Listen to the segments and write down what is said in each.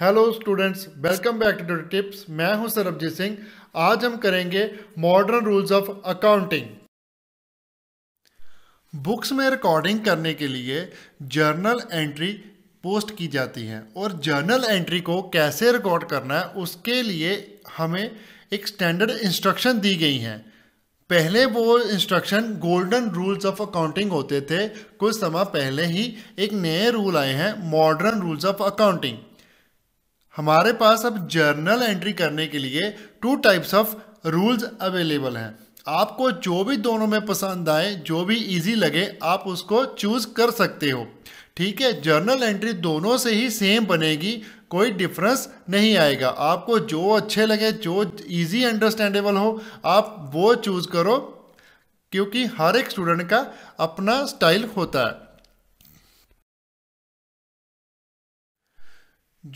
hello students welcome back to tips मैं हूं सरबजीत सिंह आज हम करेंगे modern rules of accounting books में रिकॉर्डिंग करने के लिए जर्नल एंट्री पोस्ट की जाती है और जर्नल एंट्री को कैसे रिकॉर्ड करना है उसके लिए हमें एक स्टैंडर्ड इंस्ट्रक्शन दी गई हैं पहले वो instruction golden rules of accounting होते थे कुछ समय पहले ही एक नए रूल आए हैं मॉडर्न रूल्स ऑफ अकाउंटिंग हमारे पास अब जर्नल एंट्री करने के लिए two types of rules available हैं आपको जो भी दोनों में पसंद आए जो भी इजी लगे आप उसको चूज़ कर सकते हो ठीक है जर्नल एंट्री दोनों से ही सेम बनेगी कोई डिफरेंस नहीं आएगा आपको जो अच्छे लगे जो इजी अंडरस्टैंडेबल हो आप वो चूज़ करो क्योंकि हर एक स्टूडेंट का अपना स्टाइल होता है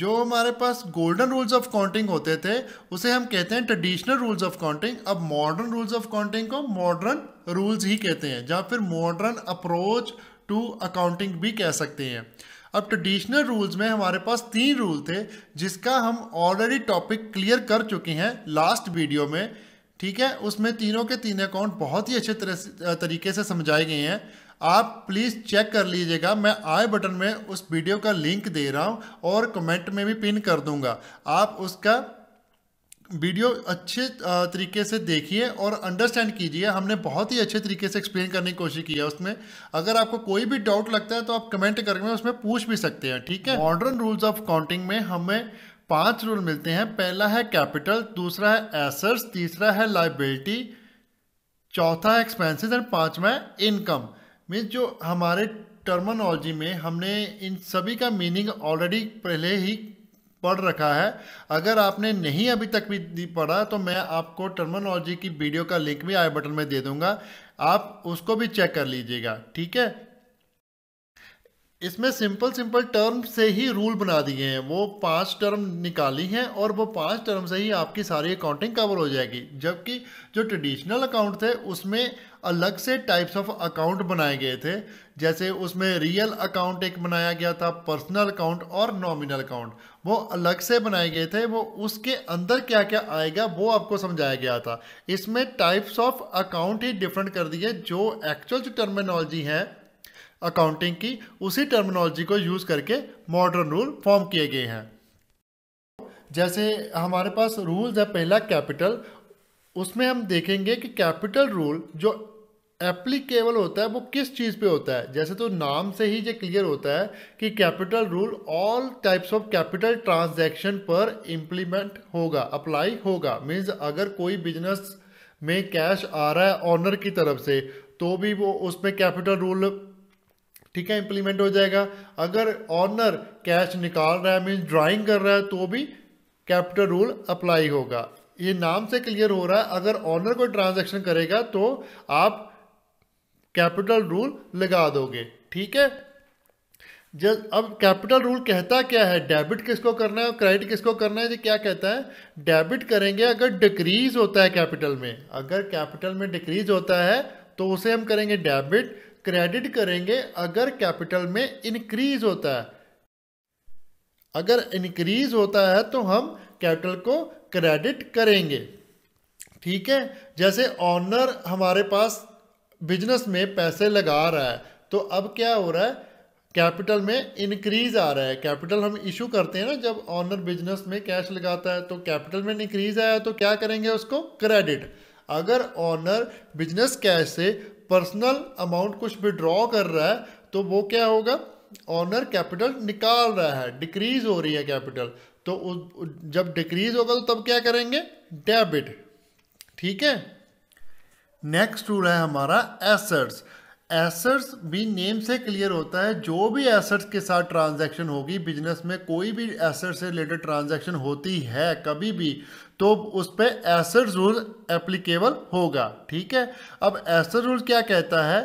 जो हमारे पास गोल्डन रूल्स ऑफ काउंटिंग होते थे उसे हम कहते हैं ट्रेडिशनल रूल्स ऑफ काउंटिंग अब मॉडर्न रूल्स ऑफ काउंटिंग को मॉडर्न रूल्स ही कहते हैं या फिर मॉडर्न अप्रोच टू अकाउंटिंग भी कह सकते हैं अब ट्रेडिशनल रूल्स में हमारे पास तीन रूल थे जिसका हम ऑलरेडी टॉपिक क्लियर कर चुके हैं लास्ट वीडियो में ठीक है उसमें तीनों के तीन अकाउंट बहुत ही अच्छे तरह तरीके से समझाए गए हैं आप प्लीज़ चेक कर लीजिएगा मैं आई बटन में उस वीडियो का लिंक दे रहा हूँ और कमेंट में भी पिन कर दूँगा आप उसका वीडियो अच्छे तरीके से देखिए और अंडरस्टैंड कीजिए हमने बहुत ही अच्छे तरीके से एक्सप्लेन करने की कोशिश की है उसमें अगर आपको कोई भी डाउट लगता है तो आप कमेंट करके उसमें पूछ भी सकते हैं ठीक है मॉडर्न रूल्स ऑफ काउंटिंग में हमें पांच रूल मिलते हैं पहला है कैपिटल दूसरा है एसर्स तीसरा है लाइबिलिटी चौथा है एक्सपेंसिस एंड पाँचवा है इनकम मीन्स जो हमारे टर्मनोलॉजी में हमने इन सभी का मीनिंग ऑलरेडी पहले ही पढ़ रखा है अगर आपने नहीं अभी तक भी पढ़ा तो मैं आपको टर्मोनोलॉजी की वीडियो का लिंक भी आई बटन में दे दूंगा आप उसको भी चेक कर लीजिएगा ठीक है इसमें सिंपल सिंपल टर्म से ही रूल बना दिए हैं वो पांच टर्म निकाली हैं और वो पांच टर्म से ही आपकी सारी अकाउंटिंग कवर हो जाएगी जबकि जो ट्रेडिशनल अकाउंट थे उसमें अलग से टाइप्स ऑफ अकाउंट बनाए गए थे जैसे उसमें रियल अकाउंट एक बनाया गया था पर्सनल अकाउंट और नॉमिनल अकाउंट वो अलग से बनाए गए थे वो उसके अंदर क्या क्या आएगा वो आपको समझाया गया था इसमें टाइप्स ऑफ अकाउंट ही डिफरेंट कर दिए जो एक्चुअल जो टर्मिनोलॉजी है अकाउंटिंग की उसी टर्मिनोलॉजी को यूज़ करके मॉडर्न रूल फॉर्म किए गए हैं जैसे हमारे पास रूल्स है पहला कैपिटल उसमें हम देखेंगे कि कैपिटल रूल जो एप्लीकेबल होता है वो किस चीज़ पे होता है जैसे तो नाम से ही ये क्लियर होता है कि capital rule all types of capital transaction पर इम्प्लीमेंट होगा अप्लाई होगा मीन्स अगर कोई बिजनेस में कैश आ रहा है ऑनर की तरफ से तो भी वो उसमें कैपिटल रूल ठीक है इम्प्लीमेंट हो जाएगा अगर ऑनर कैश निकाल रहा है मीन्स ड्राइंग कर रहा है तो भी कैपिटल रूल अप्लाई होगा ये नाम से क्लियर हो रहा है अगर ऑनर कोई ट्रांजैक्शन करेगा तो आप कैपिटल रूल लगा दोगे ठीक है जब अब कैपिटल रूल कहता क्या है डेबिट किसको करना है और क्रेडिट किसको करना है ये क्या कहता है डेबिट करेंगे अगर डिक्रीज होता है कैपिटल में अगर कैपिटल में डिक्रीज होता है तो उसे हम करेंगे डेबिट क्रेडिट करेंगे अगर कैपिटल में इंक्रीज होता है अगर इंक्रीज होता है तो हम कैपिटल को क्रेडिट करेंगे ठीक है जैसे ऑनर हमारे पास बिजनेस में पैसे लगा रहा है तो अब क्या हो रहा है कैपिटल में इंक्रीज आ रहा है कैपिटल हम इशू करते हैं ना जब ऑनर बिजनेस में कैश लगाता है तो कैपिटल में इंक्रीज आया तो क्या करेंगे उसको क्रेडिट अगर ऑनर बिजनेस कैश से पर्सनल अमाउंट कुछ विड्रॉ कर रहा है तो वो क्या होगा ऑनर कैपिटल निकाल रहा है डिक्रीज हो रही है कैपिटल तो जब डिक्रीज होगा तो तब क्या करेंगे डेबिट ठीक है नेक्स्ट रूल है हमारा एसेट्स एसेट्स भी नेम से क्लियर होता है जो भी एसेट्स के साथ ट्रांजैक्शन होगी बिजनेस में कोई भी एसेट से रिलेटेड ट्रांजैक्शन होती है कभी भी तो उस पर एसेट्स रूल एप्लीकेबल होगा ठीक है अब एसेट रूल क्या कहता है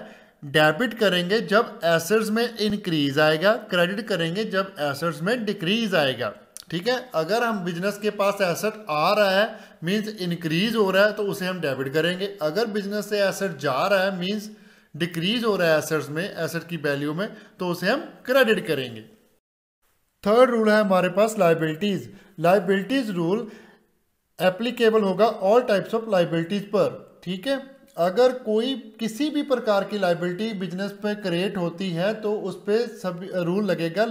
डेबिट करेंगे जब एसेट्स में इंक्रीज आएगा क्रेडिट करेंगे जब एसेट्स में डिक्रीज आएगा ठीक है अगर हम बिजनेस के पास एसेट आ रहा है मींस इंक्रीज हो रहा है तो उसे हम डेबिट करेंगे अगर बिजनेस से एसेट जा रहा है मींस डिक्रीज हो रहा है एसेट्स में एसेट की वैल्यू में तो उसे हम क्रेडिट करेंगे थर्ड रूल है हमारे पास लाइबिलिटीज लाइबिलिटीज रूल एप्लीकेबल होगा ऑल टाइप्स ऑफ लाइबिलिटीज पर ठीक है अगर कोई किसी भी प्रकार की लाइबिलिटी बिजनेस पे क्रिएट होती है तो उस पर सब रूल लगेगा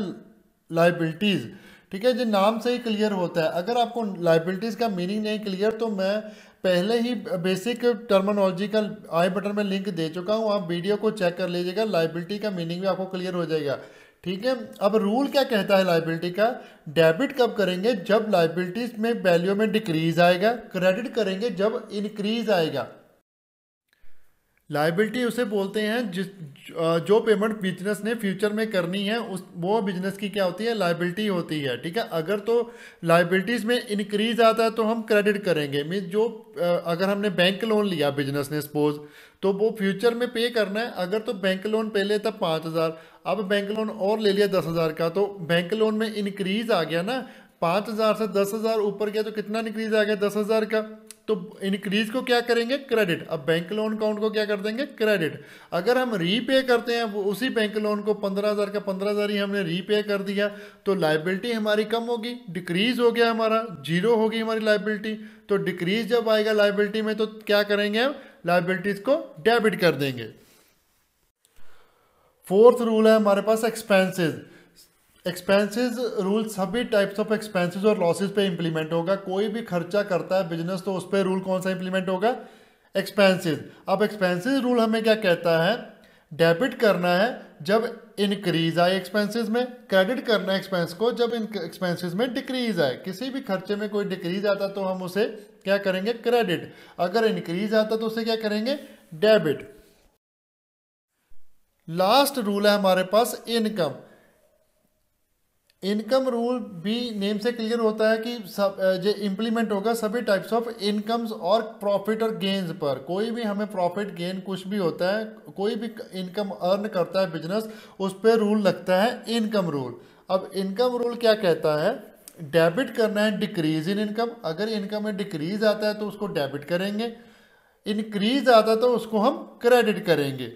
लाइबिलिटीज़ ठीक है जी नाम से ही क्लियर होता है अगर आपको लाइबिलिटीज़ का मीनिंग नहीं क्लियर तो मैं पहले ही बेसिक टर्मिनोलॉजी का आई बटन में लिंक दे चुका हूँ आप वीडियो को चेक कर लीजिएगा लाइबिलिटी का मीनिंग भी आपको क्लियर हो जाएगा ठीक है अब रूल क्या कहता है लाइबिलिटी का डेबिट कब करेंगे जब लाइबिलिटीज में वैल्यू में डिक्रीज आएगा क्रेडिट करेंगे जब इंक्रीज आएगा लाइबिलिटी उसे बोलते हैं जिस जो पेमेंट बिजनेस ने फ्यूचर में करनी है उस वो बिजनेस की क्या होती है लाइबिलिटी होती है ठीक है अगर तो लाइबिलिटीज़ में इंक्रीज आता है तो हम क्रेडिट करेंगे मीन जो अगर हमने बैंक लोन लिया बिजनेस ने सपोज तो वो फ्यूचर में पे करना है अगर तो बैंक लोन पहले था पाँच हज़ार अब बैंक लोन और ले लिया दस हज़ार का तो बैंक लोन में इंक्रीज आ गया ना पाँच हज़ार से दस हज़ार ऊपर गया तो कितना इंक्रीज आ गया दस हज़ार का तो इंक्रीज को क्या करेंगे क्रेडिट अब बैंक लोन अकाउंट को क्या कर देंगे क्रेडिट अगर हम रीपे करते हैं उसी बैंक लोन को पंद्रह हज़ार का पंद्रह हज़ार ही हमने रीपे कर दिया तो लाइबिलिटी हमारी कम होगी डिक्रीज हो गया हमारा जीरो होगी हमारी लाइबिलिटी तो डिक्रीज जब आएगा लाइबिलिटी में तो क्या करेंगे हम लाइबिलिटीज़ को डेबिट कर देंगे फोर्थ रूल है हमारे पास एक्सपेंसिज एक्सपेंसेस रूल सभी टाइप्स ऑफ एक्सपेंसेस और लॉसेस पे इंप्लीमेंट होगा कोई भी खर्चा करता है बिजनेस तो उस पर रूल कौन सा इंप्लीमेंट होगा एक्सपेंसेस अब एक्सपेंसेस रूल हमें क्या कहता है डेबिट करना है जब इंक्रीज आए एक्सपेंसेस में क्रेडिट करना है एक्सपेंस को जब एक्सपेंसिस में डिक्रीज आए किसी भी खर्चे में कोई डिक्रीज आता तो हम उसे क्या करेंगे क्रेडिट अगर इंक्रीज आता तो उसे क्या करेंगे डेबिट लास्ट रूल है हमारे पास इनकम इनकम रूल भी नेम से क्लियर होता है कि सब जो इम्प्लीमेंट होगा सभी टाइप्स ऑफ इनकम्स और प्रॉफिट और गेंस पर कोई भी हमें प्रॉफिट गेन कुछ भी होता है कोई भी इनकम अर्न करता है बिजनेस उस पर रूल लगता है इनकम रूल अब इनकम रूल क्या कहता है डेबिट करना है डिक्रीज इन इनकम अगर इनकम में डिक्रीज आता है तो उसको डेबिट करेंगे इनक्रीज आता है तो उसको हम क्रेडिट करेंगे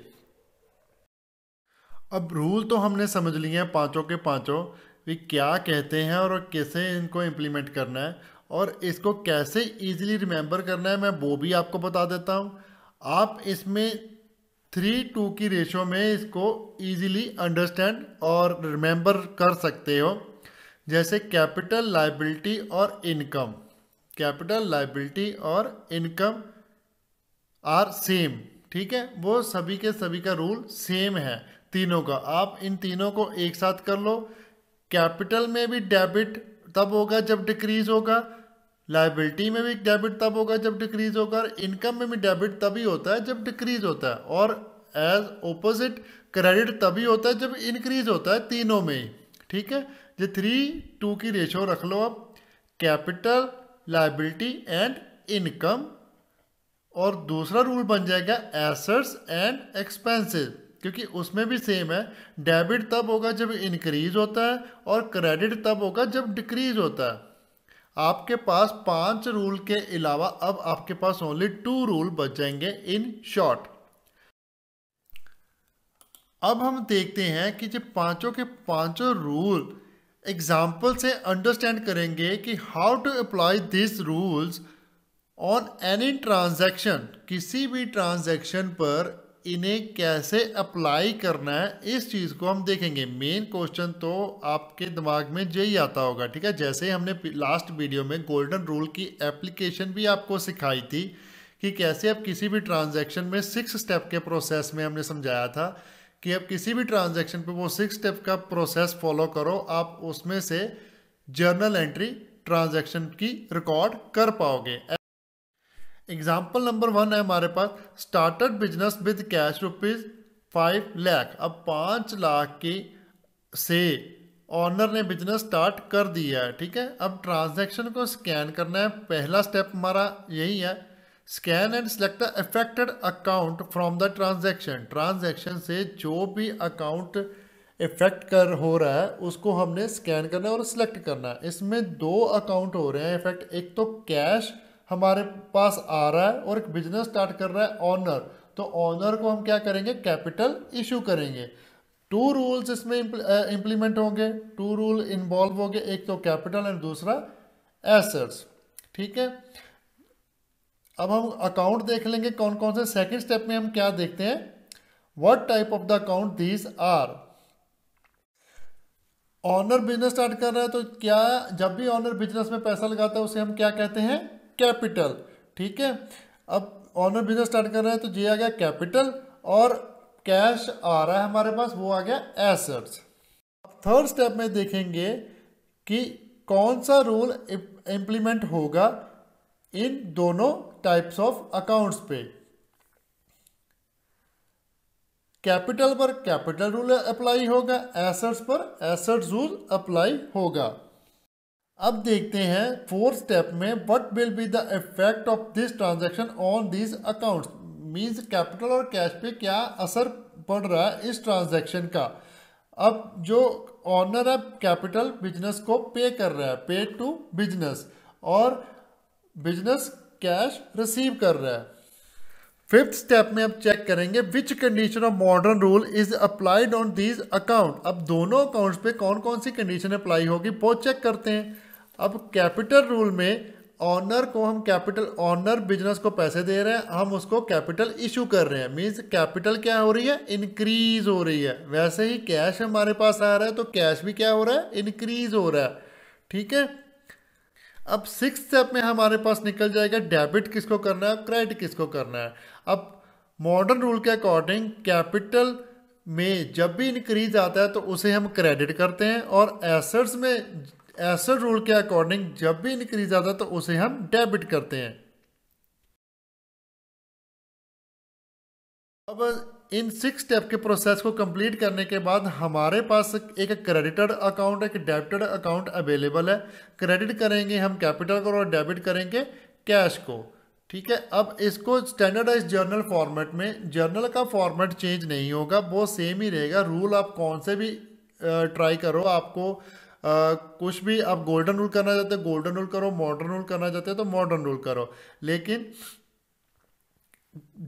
अब रूल तो हमने समझ लिए हैं पाँचों के पाँचों वे क्या कहते हैं और कैसे इनको इम्प्लीमेंट करना है और इसको कैसे ईजिली रिमेंबर करना है मैं वो भी आपको बता देता हूँ आप इसमें थ्री टू की रेशो में इसको ईजिली अंडरस्टैंड और रिमेंबर कर सकते हो जैसे कैपिटल लाइबिलिटी और इनकम कैपिटल लाइबिलिटी और इनकम आर सेम ठीक है वो सभी के सभी का रूल सेम है तीनों का आप इन तीनों को एक साथ कर लो कैपिटल में भी डेबिट तब होगा जब डिक्रीज होगा लाइबिलिटी में भी डेबिट तब होगा जब डिक्रीज होगा और इनकम में भी डेबिट तभी होता है जब डिक्रीज होता है और एज ऑपोजिट क्रेडिट तभी होता है जब इंक्रीज होता है तीनों में ही ठीक है जो थ्री टू की रेशो रख लो आप कैपिटल लाइबिलिटी एंड इनकम और दूसरा रूल बन जाएगा एसेट्स एंड एक्सपेंसेस क्योंकि उसमें भी सेम है डेबिट तब होगा जब इंक्रीज होता है और क्रेडिट तब होगा जब डिक्रीज होता है आपके पास पांच रूल के अलावा अब आपके पास ओनली टू रूल बच जाएंगे इन शॉर्ट अब हम देखते हैं कि जब पांचों के पांचों रूल एग्जाम्पल से अंडरस्टैंड करेंगे कि how to apply this rules on any transaction किसी भी ट्रांजैक्शन पर इन्हें कैसे अप्लाई करना है इस चीज़ को हम देखेंगे मेन क्वेश्चन तो आपके दिमाग में यही आता होगा ठीक है जैसे हमने लास्ट वीडियो में गोल्डन रूल की एप्लीकेशन भी आपको सिखाई थी कि कैसे आप किसी भी ट्रांजैक्शन में सिक्स स्टेप के प्रोसेस में हमने समझाया था कि आप किसी भी ट्रांजेक्शन पर वो सिक्स स्टेप का प्रोसेस फॉलो करो आप उसमें से जर्नल एंट्री ट्रांजेक्शन की रिकॉर्ड कर पाओगे एग्जाम्पल नंबर वन है हमारे पास startup business with cash rupees five lakh अब पाँच लाख की से ऑनर ने बिजनेस स्टार्ट कर दिया है ठीक है अब ट्रांजैक्शन को स्कैन करना है पहला स्टेप हमारा यही है scan and select the affected account from the transaction transaction से जो भी अकाउंट इफेक्ट कर हो रहा है उसको हमने स्कैन करना है और सिलेक्ट करना है इसमें दो अकाउंट हो रहे हैं इफेक्ट एक तो कैश हमारे पास आ रहा है और एक बिजनेस स्टार्ट कर रहा है ऑनर तो ऑनर को हम क्या करेंगे कैपिटल इशू करेंगे टू रूल्स इसमें इंप्लीमेंट होंगे टू रूल इन्वॉल्व होंगे एक तो कैपिटल एंड दूसरा एसेट्स ठीक है अब हम अकाउंट देख लेंगे कौन कौन से सेकंड स्टेप में हम क्या देखते हैं what type of the account these are owner business start कर रहा है तो क्या जब भी ऑनर बिजनेस में पैसा लगाता है उसे हम क्या कहते हैं कैपिटल ठीक है अब ऑनर बिजनेस स्टार्ट कर रहे हैं तो ये आ गया कैपिटल और कैश आ रहा है हमारे पास वो आ गया एसेट्स थर्ड स्टेप में देखेंगे कि कौन सा रूल इंप्लीमेंट होगा इन दोनों टाइप्स ऑफ अकाउंट्स पे कैपिटल पर कैपिटल रूल अप्लाई होगा एसेट्स पर एसेट्स रूल अप्लाई होगा अब देखते हैं फोर्थ स्टेप में what will be the effect of this transaction on this accounts means capital और कैश पे क्या असर पड़ रहा है इस ट्रांजैक्शन का अब जो ऑनर है कैपिटल बिजनेस को पे कर रहा है पे टू बिजनेस और बिजनेस कैश रिसीव कर रहा है फिफ्थ स्टेप में अब चेक करेंगे which condition of modern rule is applied on these account अब दोनों अकाउंट्स पे कौन कौन सी कंडीशन अप्लाई होगी वो चेक करते हैं अब कैपिटल रूल में ऑनर को हम कैपिटल ऑनर बिजनेस को पैसे दे रहे हैं हम उसको कैपिटल इशू कर रहे हैं मीन्स कैपिटल क्या हो रही है इंक्रीज हो रही है वैसे ही कैश हमारे पास आ रहा है तो कैश भी क्या हो रहा है इंक्रीज हो रहा है ठीक है अब सिक्स स्टेप में हमारे पास निकल जाएगा डेबिट किसको करना है क्रेडिट किसको करना है अब मॉडर्न रूल के अकॉर्डिंग कैपिटल में जब भी इंक्रीज आता है तो उसे हम क्रेडिट करते हैं और एसेट्स में एसेट रूल के अकॉर्डिंग जब भी इंक्रीज आता है तो उसे हम डेबिट करते हैं अब इन सिक्स स्टेप के प्रोसेस को कंप्लीट करने के बाद हमारे पास एक क्रेडिटेड अकाउंट एक डेबिटेड अकाउंट अवेलेबल है क्रेडिट करेंगे हम कैपिटल को और डेबिट करेंगे कैश को ठीक है अब इसको स्टैंडर्डाइज जर्नल फॉर्मेट में जर्नल का फॉर्मेट चेंज नहीं होगा वो सेम ही रहेगा रूल आप कौन से भी ट्राई करो आपको कुछ भी आप गोल्डन रूल करना चाहते हैं गोल्डन रूल करो मॉडर्न रूल करना चाहते हैं तो मॉडर्न रूल करो लेकिन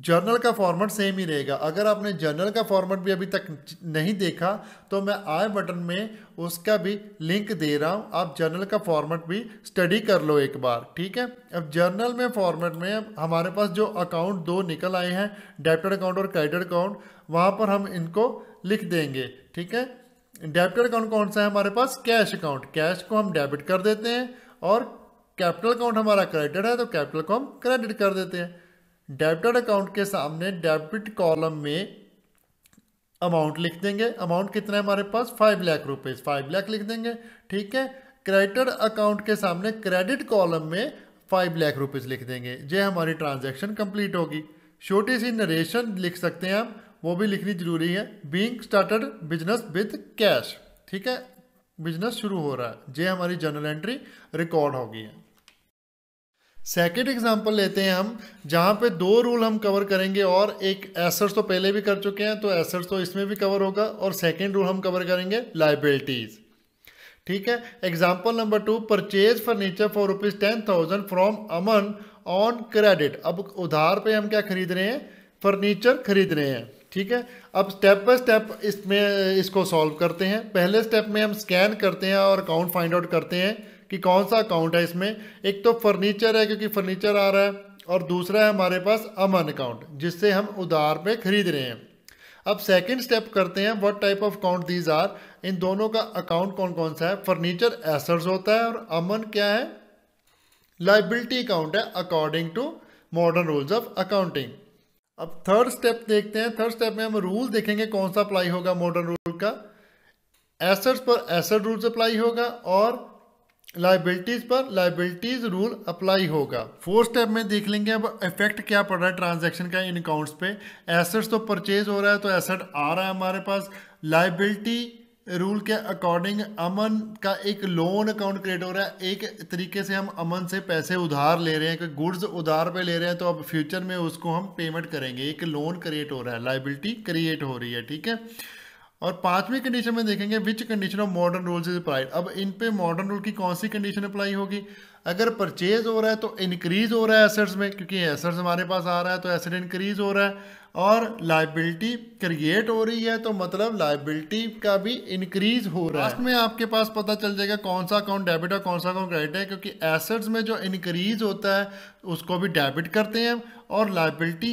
जर्नल का फॉर्मेट सेम ही रहेगा अगर आपने जर्नल का फॉर्मेट भी अभी तक नहीं देखा तो मैं आई बटन में उसका भी लिंक दे रहा हूँ आप जर्नल का फॉर्मेट भी स्टडी कर लो एक बार ठीक है अब जर्नल में फॉर्मेट में हमारे पास जो अकाउंट दो निकल आए हैं डेप्टर अकाउंट और क्रेडिट अकाउंट वहाँ पर हम इनको लिख देंगे ठीक है डेबिट अकाउंट कौन सा है हमारे पास कैश अकाउंट कैश को हम डेबिट कर देते हैं और कैपिटल अकाउंट हमारा क्रेडिट है तो कैपिटल को हम क्रेडिट कर देते हैं डेबिटेड अकाउंट के सामने डेबिट कॉलम में अमाउंट लिख देंगे अमाउंट कितना है हमारे पास five lakh rupees five lakh लिख देंगे ठीक है क्रेडिटेड अकाउंट के सामने क्रेडिट कॉलम में फाइव लाख रुपीज़ लिख देंगे ये हमारी ट्रांजैक्शन कंप्लीट होगी छोटी सी नरेशन लिख सकते हैं हम वो भी लिखनी जरूरी है being start business with cash ठीक है बिजनेस शुरू हो रहा है ये हमारी जर्नल एंट्री रिकॉर्ड होगी है सेकेंड एग्जाम्पल लेते हैं हम जहाँ पे दो रूल हम कवर करेंगे और एक एसेट्स तो पहले भी कर चुके हैं तो एसेट्स तो इसमें भी कवर होगा और सेकेंड रूल हम कवर करेंगे लाइबिलिटीज़ ठीक है example number two purchase furniture for rupees ten thousand from Aman on credit अब उधार पे हम क्या खरीद रहे हैं फर्नीचर खरीद रहे हैं ठीक है अब स्टेप बाय स्टेप इसमें इसको सॉल्व करते हैं पहले स्टेप में हम स्कैन करते हैं और अकाउंट फाइंड आउट करते हैं कि कौन सा अकाउंट है इसमें एक तो फर्नीचर है क्योंकि फर्नीचर आ रहा है और दूसरा है हमारे पास अमन अकाउंट जिससे हम उधार पे खरीद रहे हैं अब सेकंड स्टेप करते हैं what type of account these are इन दोनों का अकाउंट कौन कौन सा है फर्नीचर एसर्स होता है और अमन क्या है लाइबिलिटी अकाउंट है according to modern rules of accounting अब थर्ड स्टेप देखते हैं थर्ड स्टेप में हम रूल देखेंगे कौन सा अप्लाई होगा मॉडर्न रूल का एसेट्स पर एसेट रूल्स अप्लाई होगा और लाइबिलिटीज़ पर लाइबिलिटीज़ रूल अप्लाई होगा फोर्थ स्टेप में देख लेंगे अब इफेक्ट क्या पड़ रहा है ट्रांजेक्शन का इन अकाउंट्स पे एसेट्स तो परचेज हो रहा है तो एसेट आ रहा है हमारे पास लाइबिलिटी रूल के अकॉर्डिंग अमन का एक लोन अकाउंट क्रिएट हो रहा है एक तरीके से हम अमन से पैसे उधार ले रहे हैं कोई गुड्स उधार पे ले रहे हैं तो अब फ्यूचर में उसको हम पेमेंट करेंगे एक लोन क्रिएट हो रहा है लाइबिलिटी क्रिएट हो रही है ठीक है और पांचवी कंडीशन में देखेंगे which condition of modern rules is applied अब इन पे मॉडर्न रूल की कौन सी कंडीशन अप्लाई होगी अगर परचेज हो रहा है तो इंक्रीज हो रहा है एसेट्स में क्योंकि एसेट्स हमारे पास आ रहा है तो एसेट इंक्रीज हो रहा है और लाइबिलिटी क्रिएट हो रही है तो मतलब लाइबिलिटी का भी इंक्रीज हो रहा है इसमें में आपके पास पता चल जाएगा कौन सा अकाउंट डेबिट और कौन सा अकाउंट क्रेडिट है क्योंकि एसेट्स में जो इंक्रीज होता है उसको भी डेबिट करते हैं और लाइबिलिटी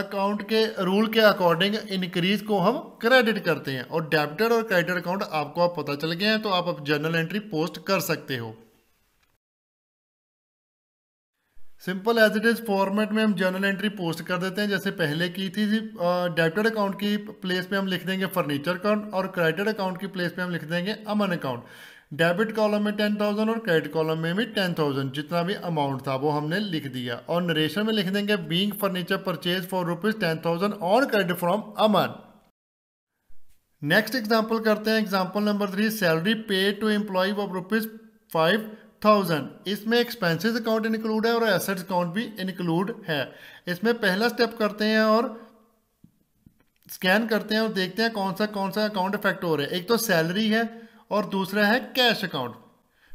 अकाउंट के रूल के अकॉर्डिंग इंक्रीज को हम क्रेडिट करते हैं और डेबिटेड और क्रेडिट अकाउंट आपको आप पता चल गया है तो आप जर्नल एंट्री पोस्ट कर सकते हो simple as it is format में हम जर्नल एंट्री पोस्ट कर देते हैं जैसे पहले की थी डेबिटेड अकाउंट की प्लेस पे हम लिख देंगे फर्नीचर अकाउंट और क्रेडिट अकाउंट की प्लेस पे हम लिख देंगे अमन अकाउंट डेबिट कॉलम में टेन थाउजेंड और क्रेडिट कॉलम में भी टेन थाउजेंड जितना भी अमाउंट था वो हमने लिख दिया और नरेशन में लिख देंगे being furniture purchase for rupees ten thousand और credit from Aman next example करते हैं example number three salary pay to employ of rupees five thousand इसमें एक्सपेंसिज अकाउंट इंक्लूड है और एसेट अकाउंट भी इंक्लूड है इसमें पहला स्टेप करते हैं और स्कैन करते हैं और देखते हैं कौन सा कौन सा अकाउंट इफेक्ट हो रहा है एक तो सैलरी है और दूसरा है कैश अकाउंट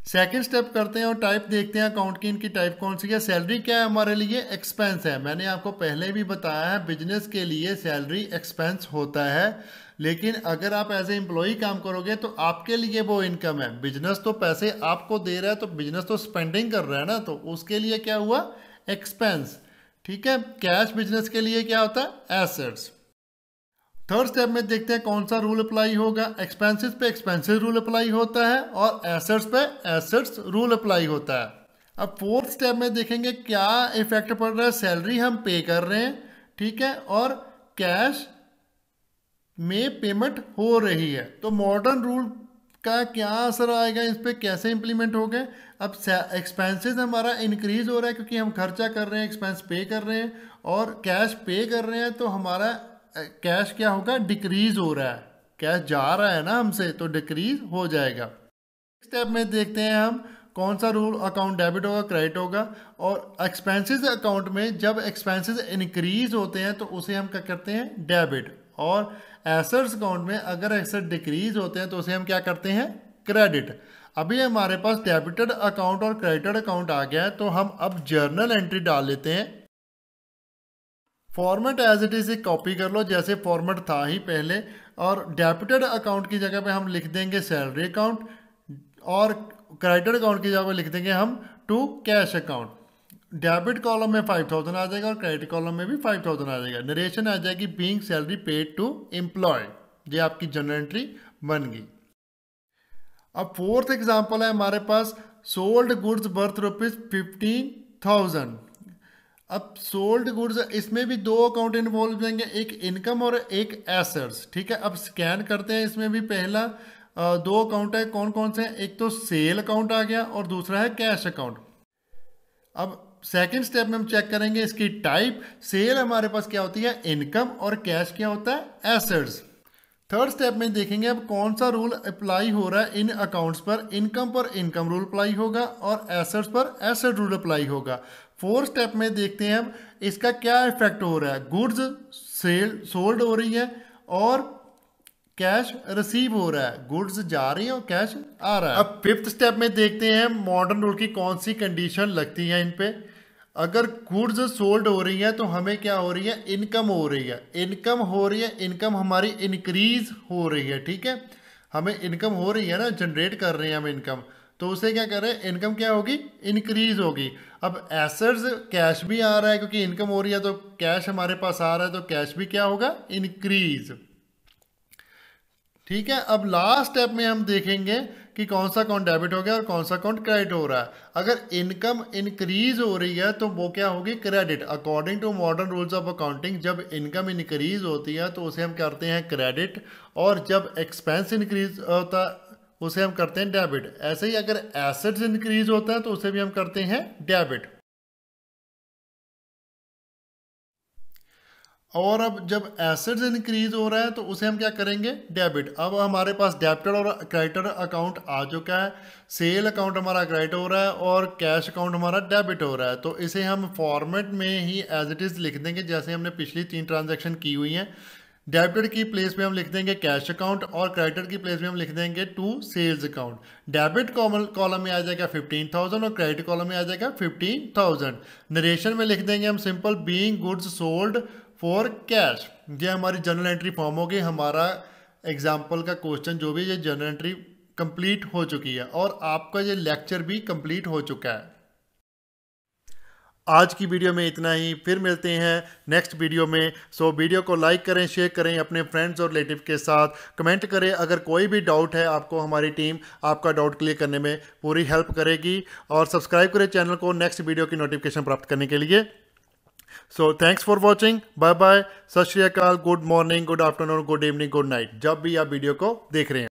सेकेंड स्टेप करते हैं और टाइप देखते हैं अकाउंट की इनकी टाइप कौन सी है सैलरी क्या है हमारे लिए एक्सपेंस है मैंने आपको पहले भी बताया है बिजनेस के लिए सैलरी एक्सपेंस होता है लेकिन अगर आप एज ए एम्प्लॉई काम करोगे तो आपके लिए वो इनकम है बिजनेस तो पैसे आपको दे रहा है तो बिजनेस तो स्पेंडिंग कर रहा है ना तो उसके लिए क्या हुआ एक्सपेंस ठीक है कैश बिजनेस के लिए क्या होता है एसेट्स थर्ड स्टेप में देखते हैं कौन सा रूल अप्लाई होगा एक्सपेंसिस पे एक्सपेंसिस रूल अप्लाई होता है और एसेट्स पे एसेट्स रूल अप्लाई होता है अब फोर्थ स्टेप में देखेंगे क्या इफेक्ट पड़ रहा है सैलरी हम पे कर रहे हैं ठीक है और कैश में पेमेंट हो रही है तो मॉडर्न रूल का क्या असर आएगा इस पर कैसे इंप्लीमेंट हो गए अब एक्सपेंसेस हमारा इंक्रीज हो रहा है क्योंकि हम खर्चा कर रहे हैं एक्सपेंस पे कर रहे हैं और कैश पे कर रहे हैं तो हमारा कैश क्या होगा डिक्रीज हो रहा है कैश जा रहा है ना हमसे तो डिक्रीज हो जाएगा स्टेप में देखते हैं हम कौन सा रूल अकाउंट डेबिट होगा क्रेडिट होगा और एक्सपेंसेस अकाउंट में जब एक्सपेंसेस इंक्रीज होते हैं तो उसे हम क्या करते हैं डेबिट और एसेट्स अकाउंट में अगर एसेट डिक्रीज होते हैं तो उसे हम क्या करते हैं क्रेडिट अभी हमारे पास डेबिटेड अकाउंट और क्रेडिटेड अकाउंट आ गया है तो हम अब जर्नल एंट्री डाल लेते हैं format as it is copy कर लो जैसे फॉर्मेट था ही पहले और डेप्यूटेड अकाउंट की जगह पे हम लिख देंगे सैलरी अकाउंट और क्रेडिट अकाउंट की जगह पे लिख देंगे हम to cash account debit column में फाइव थाउजेंड आ जाएगा और क्रेडिट कॉलम में भी फाइव थाउजेंड आ जाएगा नरेशन आ जाएगी being salary paid to employ ये आपकी जनरल एंट्री बन गई अब फोर्थ एग्जाम्पल है हमारे पास sold goods worth rupees fifteen thousand अब सोल्ड गुड्स इसमें भी दो अकाउंट इन्वॉल्व जाएंगे एक इनकम और एक एसेट्स ठीक है अब स्कैन करते हैं इसमें भी पहला दो अकाउंट है कौन कौन से हैं एक तो सेल अकाउंट आ गया और दूसरा है कैश अकाउंट अब सेकेंड स्टेप में हम चेक करेंगे इसकी टाइप सेल हमारे पास क्या होती है इनकम और कैश क्या होता है एसेट्स थर्ड स्टेप में देखेंगे अब कौन सा रूल अप्लाई हो रहा है इन अकाउंट्स पर इनकम पर इनकम रूल अप्लाई होगा और एसेट्स पर एसेट रूल अप्लाई होगा फोर स्टेप में देखते हैं अब इसका क्या इफेक्ट हो रहा है गुड्स सेल सोल्ड हो रही है और कैश रिसीव हो रहा है गुड्स जा रही है और कैश आ रहा है अब फिफ्थ स्टेप में देखते हैं मॉडर्न रूल की कौन सी कंडीशन लगती है इन पे अगर गुड्स सोल्ड हो रही है तो हमें क्या हो रही है इनकम हो रही है इनकम हो रही है इनकम हमारी इंक्रीज हो रही है ठीक है हमें इनकम हो रही है ना जनरेट कर रहे हैं हम इनकम तो उसे क्या करें इनकम क्या होगी इंक्रीज होगी अब एसेट्स कैश भी आ रहा है क्योंकि इनकम हो रही है तो कैश हमारे पास आ रहा है तो कैश भी क्या होगा इंक्रीज ठीक है अब लास्ट स्टेप में हम देखेंगे कि कौन सा अकाउंट डेबिट हो गया और कौन सा अकाउंट क्रेडिट हो रहा है अगर इनकम इंक्रीज हो रही है तो वो क्या होगी credit according to modern rules of accounting जब इनकम इंक्रीज होती है तो उसे हम करते हैं क्रेडिट और जब एक्सपेंस इंक्रीज होता उसे हम करते हैं डेबिट ऐसे ही अगर एसेट्स इंक्रीज होता है तो उसे भी हम करते हैं डेबिट और अब जब एसेट्स इंक्रीज हो रहा है तो उसे हम क्या करेंगे डेबिट अब हमारे पास डेबिटर और क्रेडिटर अकाउंट आ चुका है सेल अकाउंट हमारा क्रेडिट हो रहा है और कैश अकाउंट हमारा डेबिट हो रहा है तो इसे हम फॉर्मेट में ही एज इट इज़ लिख देंगे जैसे हमने पिछली तीन ट्रांजैक्शन की हुई हैं डेबिटर की प्लेस में हम लिख देंगे कैश अकाउंट और क्रेडिटर की प्लेस में हम लिख देंगे to sales account debit column में आ जाएगा फिफ्टीन थाउजेंड और क्रेडिट कॉलम में आ जाएगा फिफ्टीन थाउजेंड नरेशन में लिख देंगे हम simple being goods sold for cash ये हमारी जर्नल एंट्री फॉर्म होगी हमारा एग्जाम्पल का क्वेश्चन जो भी ये जर्नल एंट्री कंप्लीट हो चुकी है और आपका ये लेक्चर भी कंप्लीट हो चुका है आज की वीडियो में इतना ही फिर मिलते हैं नेक्स्ट वीडियो में सो वीडियो को लाइक करें शेयर करें अपने फ्रेंड्स और रिलेटिव के साथ कमेंट करें अगर कोई भी डाउट है आपको हमारी टीम आपका डाउट क्लियर करने में पूरी हेल्प करेगी और सब्सक्राइब करें चैनल को नेक्स्ट वीडियो की नोटिफिकेशन प्राप्त करने के लिए so thanks for watching bye bye Sat Sri Akal good morning good afternoon good evening good night जब भी आप वीडियो को देख रहे हैं